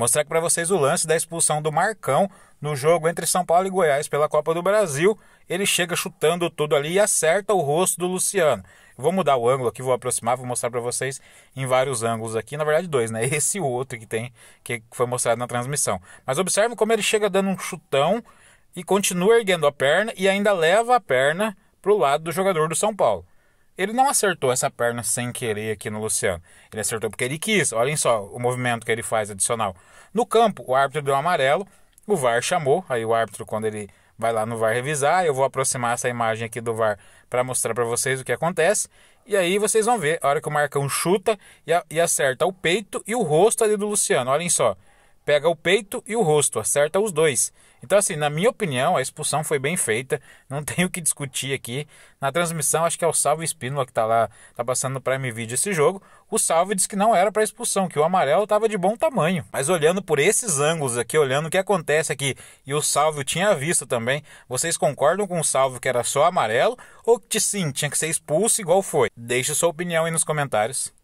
mostrar aqui para vocês o lance da expulsão do Marcão no jogo entre São Paulo e Goiás pela Copa do Brasil. Ele chega chutando tudo ali e acerta o rosto do Luciano. vou mudar o ângulo aqui, vou aproximar, vou mostrar para vocês em vários ângulos aqui. Na verdade, dois, né? Esse e o outro que tem, que foi mostrado na transmissão. Mas observe como ele chega dando um chutão e continua erguendo a perna e ainda leva a perna para o lado do jogador do São Paulo. Ele não acertou essa perna sem querer aqui no Luciano. Ele acertou porque ele quis. Olhem só o movimento que ele faz adicional. No campo, o árbitro deu um amarelo, o VAR chamou. Aí o árbitro, quando ele vai lá no VAR revisar, eu vou aproximar essa imagem aqui do VAR para mostrar para vocês o que acontece. E aí vocês vão ver a hora que o Marcão chuta e, e acerta o peito e o rosto ali do Luciano. Olhem só pega o peito e o rosto, acerta os dois. Então, assim, na minha opinião, a expulsão foi bem feita, não tenho o que discutir aqui. Na transmissão, acho que é o Salve Espínola que está lá, está passando no Prime Video esse jogo. O Salve disse que não era para expulsão, que o amarelo estava de bom tamanho. Mas olhando por esses ângulos aqui, olhando o que acontece aqui, e o Salve tinha visto também, vocês concordam com o Salve que era só amarelo ou que sim, tinha que ser expulso igual foi? Deixe sua opinião aí nos comentários.